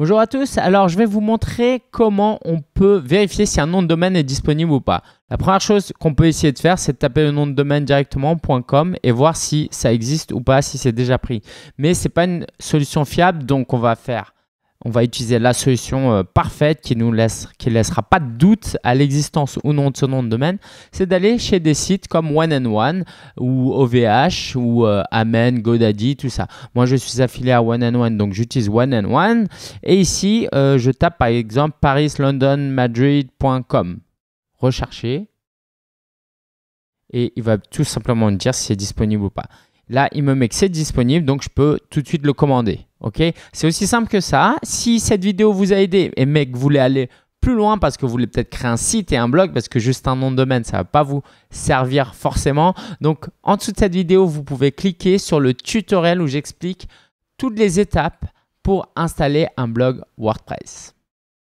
Bonjour à tous, alors je vais vous montrer comment on peut vérifier si un nom de domaine est disponible ou pas. La première chose qu'on peut essayer de faire, c'est de taper le nom de domaine directement .com et voir si ça existe ou pas, si c'est déjà pris. Mais ce n'est pas une solution fiable, donc on va faire on va utiliser la solution euh, parfaite qui nous laisse, qui laissera pas de doute à l'existence ou non de ce nom de domaine, c'est d'aller chez des sites comme One One ou OVH ou euh, Amen, GoDaddy, tout ça. Moi, je suis affilié à One and One, donc j'utilise One and One. Et ici, euh, je tape par exemple paris parislondonmadrid.com. Rechercher. Et il va tout simplement me dire si c'est disponible ou pas. Là, il me met que c'est disponible, donc je peux tout de suite le commander. Ok C'est aussi simple que ça. Si cette vidéo vous a aidé et que vous voulez aller plus loin parce que vous voulez peut-être créer un site et un blog parce que juste un nom de domaine, ça ne va pas vous servir forcément. Donc, en dessous de cette vidéo, vous pouvez cliquer sur le tutoriel où j'explique toutes les étapes pour installer un blog WordPress.